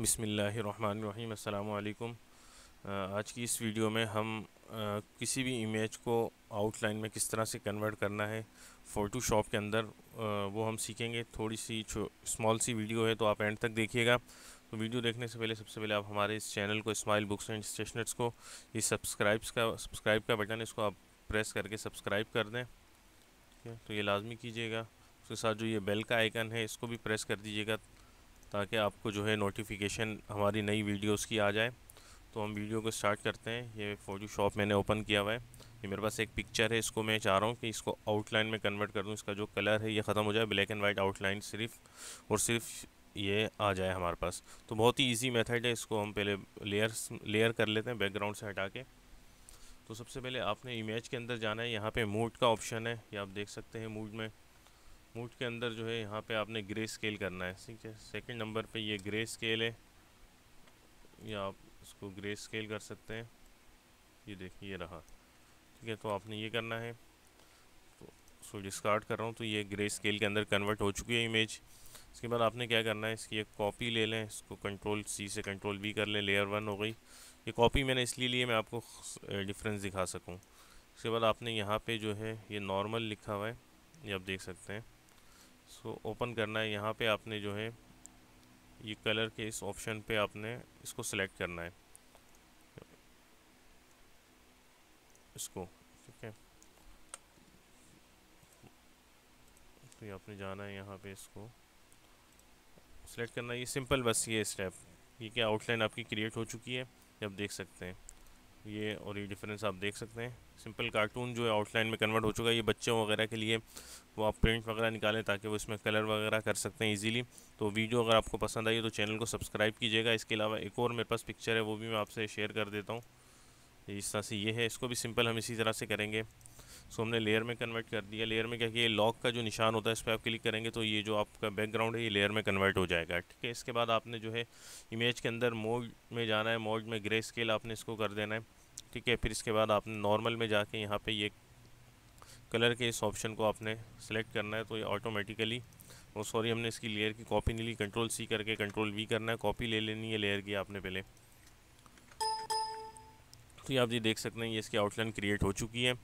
बिसमीम् अल्लाम आज की इस वीडियो में हम आ, किसी भी इमेज को आउटलाइन में किस तरह से कन्वर्ट करना है फ़ोटोशॉप के अंदर आ, वो हम सीखेंगे थोड़ी सी स्मॉल सी वीडियो है तो आप एंड तक देखिएगा तो वीडियो देखने से पहले सबसे पहले आप हमारे इस चैनल को स्माइल बुक्स एंड स्टेशनर्स को इस सब्सक्राइब्स का सब्सक्राइब का बटन इसको आप प्रेस करके सब्सक्राइब कर दें ठीक है तो ये लाजमी कीजिएगा उसके साथ जो ये बेल का आइकन है इसको भी प्रेस कर दीजिएगा ताकि आपको जो है नोटिफिकेशन हमारी नई वीडियोस की आ जाए तो हम वीडियो को स्टार्ट करते हैं ये फ़ोटोशॉप मैंने ओपन किया हुआ है ये मेरे पास एक पिक्चर है इसको मैं चाह रहा हूँ कि इसको आउटलाइन में कन्वर्ट कर दूँ इसका जो कलर है ये ख़त्म हो जाए ब्लैक एंड वाइट आउटलाइन सिर्फ और सिर्फ ये आ जाए हमारे पास तो बहुत ही ईजी मेथड है इसको हम पहले लेयर लेयर कर लेते हैं बैकग्राउंड से हटा के तो सबसे पहले आपने इमेज के अंदर जाना है यहाँ पे मूड का ऑप्शन है ये आप देख सकते हैं मूड में मूट के अंदर जो है यहाँ पे आपने ग्रे स्केल करना है ठीक है सेकंड नंबर पे ये ग्रे स्केल है ये आप इसको ग्रे स्केल कर सकते हैं ये देखिए ये रहा ठीक है तो आपने ये करना है तो सो डिस्कार्ड कर रहा हूँ तो ये ग्रे स्केल के अंदर कन्वर्ट हो चुकी है इमेज इसके बाद आपने क्या करना है इसकी एक कॉपी ले लें इसको कंट्रोल सी से कंट्रोल बी कर लें लेयर वन हो गई ये कॉपी मैंने इसलिए लिए मैं आपको डिफरेंस दिखा सकूँ इसके बाद आपने यहाँ पे जो है ये नॉर्मल लिखा हुआ है ये आप देख सकते हैं सो ओपन करना है यहाँ पे आपने जो है ये कलर के इस ऑप्शन पे आपने इसको सेलेक्ट करना है इसको ठीक है तो ये आपने जाना है यहाँ पे इसको सेलेक्ट करना है ये सिंपल बस ये स्टेप ये क्या आउटलाइन आपकी क्रिएट हो चुकी है आप देख सकते हैं ये और ये डिफरेंस आप देख सकते हैं सिंपल कार्टून जो है आउटलाइन में कन्वर्ट हो चुका है ये बच्चों वगैरह के लिए वो आप प्रिंट वगैरह निकालें ताकि वो इसमें कलर वगैरह कर सकते हैं इजीली तो वीडियो अगर आपको पसंद आई तो चैनल को सब्सक्राइब कीजिएगा इसके अलावा एक और मेरे पास पिक्चर है वो भी मैं आपसे शेयर कर देता हूँ इस तरह से ये है इसको भी सिंपल हम इसी तरह से करेंगे सो हमने लेयर में कन्वर्ट कर दिया लेयर में क्या कि ये लॉक का जो निशान होता है इस पर आप क्लिक करेंगे तो ये जो आपका बैकग्राउंड है ये लेयर में कन्वर्ट हो जाएगा ठीक है इसके बाद आपने जो है इमेज के अंदर मोड में जाना है मोड में ग्रे स्केल आपने इसको कर देना है ठीक है फिर इसके बाद आपने नॉर्मल में जाके यहाँ पर ये कलर के इस ऑप्शन को आपने सेलेक्ट करना है तो ये ऑटोमेटिकली और सॉरी हमने इसकी लेयर की कॉपी नहीं ली कंट्रोल सी करके कंट्रोल वी करना है कॉपी ले लेनी है लेयर की आपने पहले तो ये आप जी देख सकते हैं ये इसकी आउटलाइन क्रिएट हो चुकी है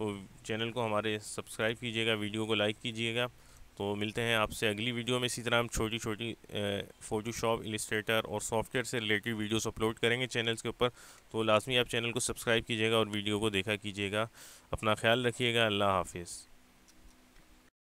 तो चैनल को हमारे सब्सक्राइब कीजिएगा वीडियो को लाइक कीजिएगा तो मिलते हैं आपसे अगली वीडियो में इसी तरह हम छोटी छोटी फ़ोटोशॉप इलिस्ट्रेटर और सॉफ्टवेयर से रिलेटेड वीडियोस अपलोड करेंगे चैनल्स के ऊपर तो लाजमी आप चैनल को सब्सक्राइब कीजिएगा और वीडियो को देखा कीजिएगा अपना ख्याल रखिएगा अल्लाह हाफिज़